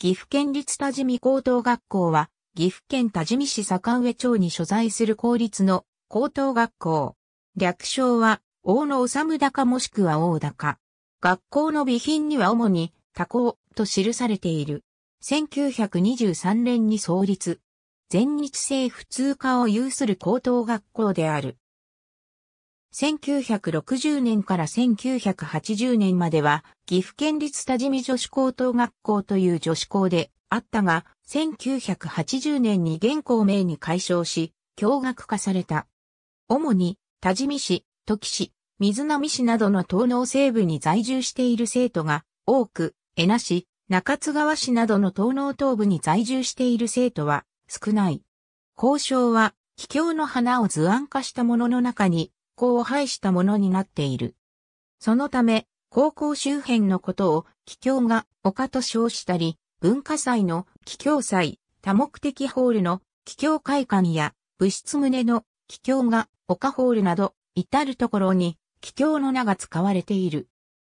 岐阜県立多治見高等学校は、岐阜県多治見市坂上町に所在する公立の高等学校。略称は、大野治高もしくは大高。学校の備品には主に、多校と記されている。1923年に創立。全日制普通科を有する高等学校である。1960年から1980年までは、岐阜県立多治見女子高等学校という女子校であったが、1980年に現校名に解消し、共学化された。主に、多治見市、時市、水波市などの東農西部に在住している生徒が多く、江那市、中津川市などの東農東部に在住している生徒は少ない。交渉は、秘境の花を図案化したものの中に、校を廃したものになっている。そのため、高校周辺のことを、気境が丘と称したり、文化祭の気境祭、多目的ホールの気境会館や、物質棟の気境が丘ホールなど、至るところに気境の名が使われている。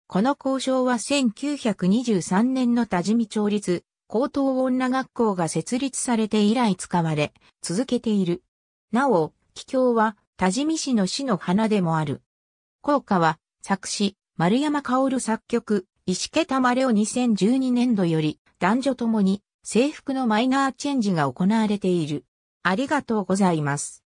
この交渉は1923年の多治見町立高等女学校が設立されて以来使われ、続けている。なお、気境は多治見市の市の花でもある。校歌は、作詞、丸山薫作曲、石毛玉れを2012年度より、男女ともに、制服のマイナーチェンジが行われている。ありがとうございます。